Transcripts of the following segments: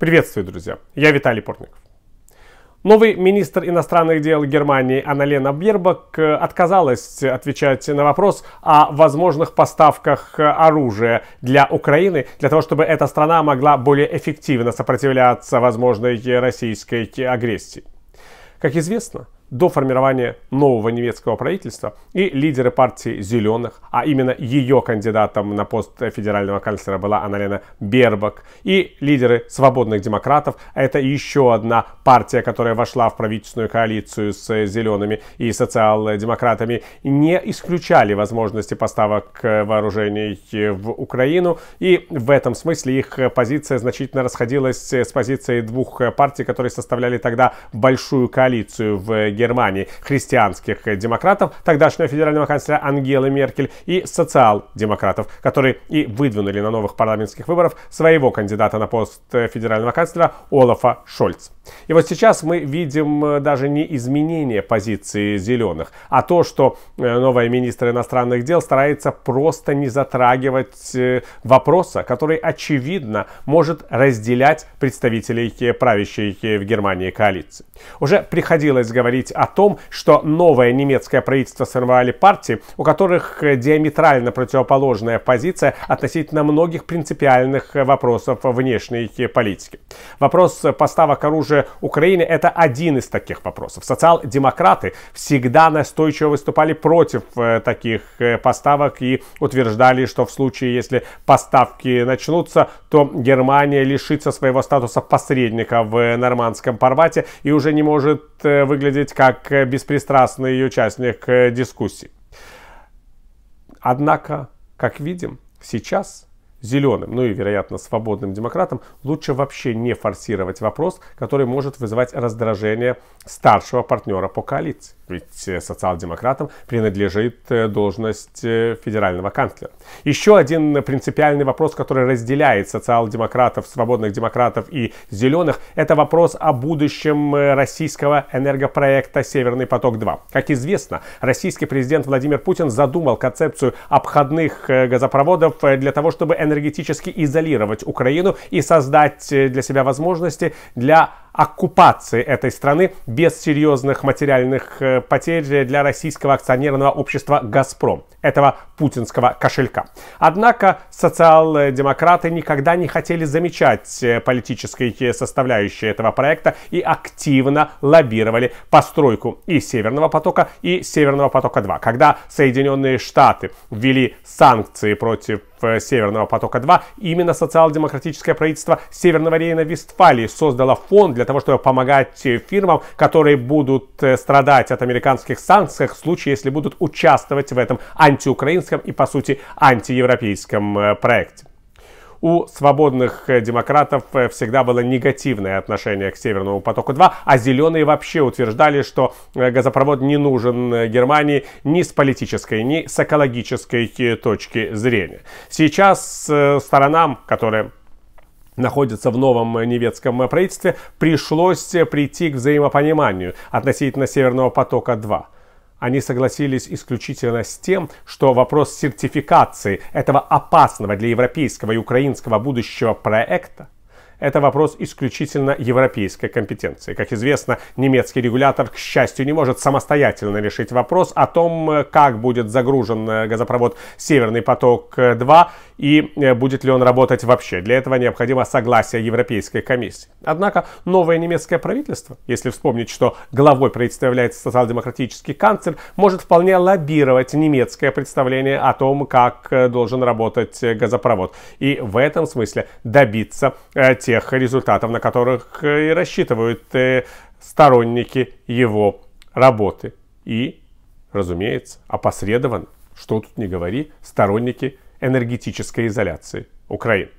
Приветствую, друзья! Я Виталий Портников. Новый министр иностранных дел Германии Аналена Бьербак э, отказалась отвечать на вопрос о возможных поставках э, оружия для Украины, для того, чтобы эта страна могла более эффективно сопротивляться возможной российской агрессии. Как известно, до формирования нового немецкого правительства и лидеры партии «Зеленых», а именно ее кандидатом на пост федерального канцлера была Аналена Бербак, и лидеры «Свободных демократов», а это еще одна партия, которая вошла в правительственную коалицию с «Зелеными» и социал-демократами, не исключали возможности поставок вооружений в Украину, и в этом смысле их позиция значительно расходилась с позицией двух партий, которые составляли тогда большую коалицию в Германии, христианских демократов, тогдашнего федерального канцлера Ангелы Меркель и социал-демократов, которые и выдвинули на новых парламентских выборах своего кандидата на пост федерального канцлера Олафа Шольц. И вот сейчас мы видим э, даже не изменение позиции зеленых, а то, что э, новая министр иностранных дел старается просто не затрагивать э, вопроса, который, очевидно, может разделять представителей правящей в Германии коалиции. Уже приходилось говорить говорить о том, что новое немецкое правительство сорвали партии, у которых диаметрально противоположная позиция относительно многих принципиальных вопросов внешней политики. Вопрос поставок оружия Украине – это один из таких вопросов. Социал-демократы всегда настойчиво выступали против э, таких э, поставок и утверждали, что в случае, если поставки начнутся, то Германия лишится своего статуса посредника в нормандском Парвате и уже не может Э, выглядеть как э, беспристрастный участник э, дискуссии. Однако, как видим, сейчас зеленым, ну и, вероятно, свободным демократам, лучше вообще не форсировать вопрос, который может вызывать раздражение старшего партнера по коалиции. Ведь э, социал-демократам, принадлежит э, должность э, федерального канцлера. Еще один принципиальный вопрос, который разделяет социал-демократов, свободных демократов и зеленых, это вопрос о будущем российского энергопроекта «Северный поток-2». Как известно, российский президент Владимир Путин задумал концепцию обходных газопроводов для того, чтобы энергетически изолировать Украину и создать для себя возможности для оккупации этой страны без серьезных материальных э, потерь для российского акционерного общества «Газпром», этого путинского кошелька. Однако социал-демократы никогда не хотели замечать э, политической э, составляющей этого проекта и активно лоббировали постройку и «Северного потока», и «Северного потока-2». Когда Соединенные Штаты ввели санкции против Северного потока-2, именно социал-демократическое правительство Северного Рейна-Вестфалии создало фонд для того, чтобы помогать э, фирмам, которые будут э, страдать от американских санкций в случае, если будут участвовать в этом антиукраинском и, по сути, антиевропейском э, проекте у свободных э, демократов э, всегда было негативное отношение к Северному потоку-2, а зеленые вообще утверждали, что э, газопровод не нужен Германии ни с политической, ни с экологической точки зрения. Сейчас сторонам, которые находится в новом немецком правительстве, пришлось прийти к взаимопониманию относительно Северного потока-2 они согласились исключительно с тем, что вопрос сертификации этого опасного для европейского и украинского будущего проекта – это вопрос исключительно европейской компетенции. Как известно, немецкий регулятор, к счастью, не может самостоятельно решить вопрос о том, как будет загружен э, газопровод «Северный поток-2» и э, будет ли он работать вообще. Для этого необходимо согласие Европейской комиссии. Однако новое немецкое правительство, если вспомнить, что главой правительства является социал-демократический канцлер, может вполне лоббировать немецкое представление о том, как э, должен работать газопровод. И в этом смысле добиться тех тех результатов, на которых э, и рассчитывают э, сторонники его работы. И, разумеется, опосредован, что тут не говори, сторонники энергетической изоляции Украины.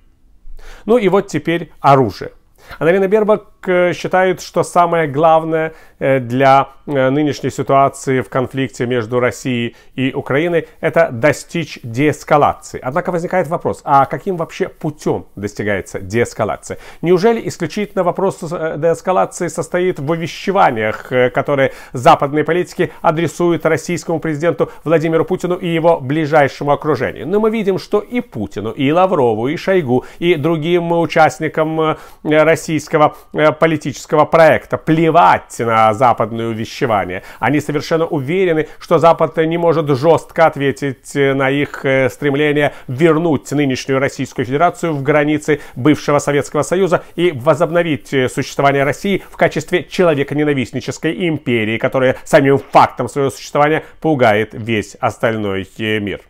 Ну и вот теперь оружие. Аналина Бербак Э, считают, что самое главное э, для э, нынешней ситуации в конфликте между Россией и Украиной – это достичь деэскалации. Однако возникает вопрос, а каким вообще путем достигается деэскалация? Неужели исключительно вопрос деэскалации состоит в увещеваниях, которые западные политики адресуют российскому президенту Владимиру Путину и его ближайшему окружению? Но ну, мы видим, что и Путину, и Лаврову, и Шойгу, и другим участникам российского политического проекта. Плевать на западное увещевание. Они совершенно уверены, что Запад не может жестко ответить э, на их э, стремление вернуть нынешнюю Российскую Федерацию в границы бывшего Советского Союза и возобновить э, существование России в качестве человеконенавистнической империи, которая самим фактом своего существования пугает весь остальной мир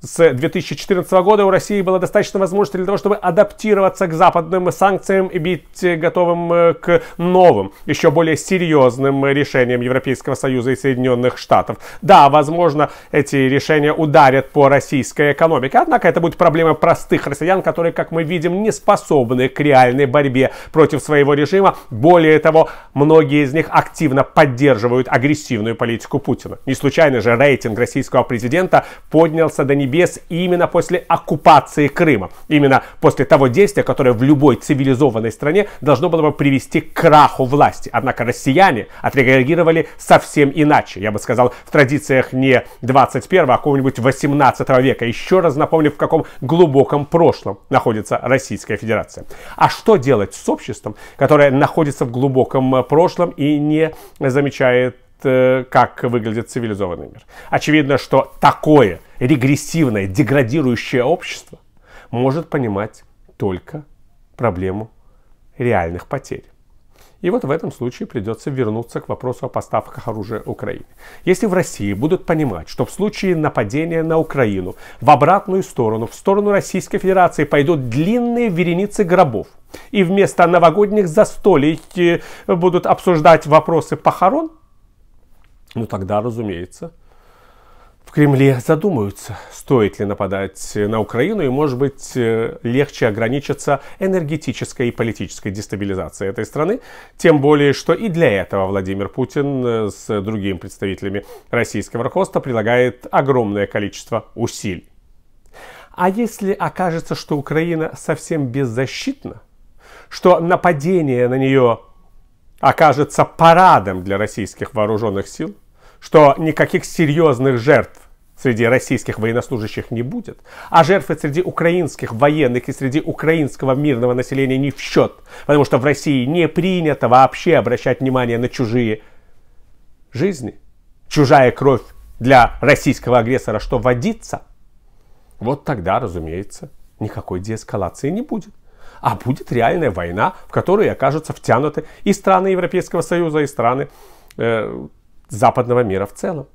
с 2014 года у России было достаточно возможностей для того, чтобы адаптироваться к западным санкциям и быть э, готовым э, к новым, еще более серьезным решениям Европейского Союза и Соединенных Штатов. Да, возможно, эти решения ударят по российской экономике, однако это будет проблема простых россиян, которые, как мы видим, не способны к реальной борьбе против своего режима. Более того, многие из них активно поддерживают агрессивную политику Путина. Не случайно же рейтинг российского президента поднялся до не небес именно после оккупации Крыма. Именно после того действия, которое в любой цивилизованной стране должно было бы привести к краху власти. Однако россияне отреагировали совсем иначе. Я бы сказал, в традициях не 21, а какого-нибудь 18 века. Еще раз напомню, в каком глубоком прошлом находится Российская Федерация. А что делать с обществом, которое находится в глубоком э, прошлом и не замечает Э, как выглядит цивилизованный мир. Очевидно, что такое регрессивное, деградирующее общество может понимать только проблему реальных потерь. И вот в этом случае придется вернуться к вопросу о поставках оружия Украине. Если в России будут понимать, что в случае нападения на Украину в обратную сторону, в сторону Российской Федерации пойдут длинные вереницы гробов, и вместо новогодних застолий э, будут обсуждать вопросы похорон, ну тогда, разумеется, в Кремле задумаются, стоит ли нападать на Украину, и, может быть, э, легче ограничиться энергетической и политической дестабилизацией этой страны. Тем более, что и для этого Владимир Путин э, с другими представителями российского руководства прилагает огромное количество усилий. А если окажется, что Украина совсем беззащитна, что нападение на нее окажется парадом для российских вооруженных сил, что никаких серьезных жертв среди российских военнослужащих не будет, а жертвы среди украинских военных и среди украинского мирного населения не в счет, потому что в России не принято вообще обращать внимание на чужие жизни. Чужая кровь для российского агрессора что водится? Вот тогда, разумеется, никакой деэскалации не будет а будет реальная война, в которую окажутся втянуты и страны Европейского Союза, и страны э, западного мира в целом.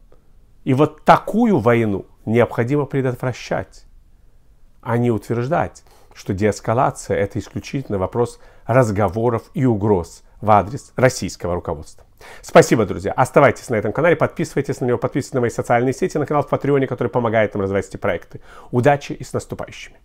И вот такую войну необходимо предотвращать, а не утверждать, что деэскалация – это исключительно вопрос разговоров и угроз в адрес российского руководства. Спасибо, друзья. Оставайтесь на этом канале, подписывайтесь на него, подписывайтесь на мои социальные сети, на канал в Патреоне, который помогает нам развивать эти проекты. Удачи и с наступающими!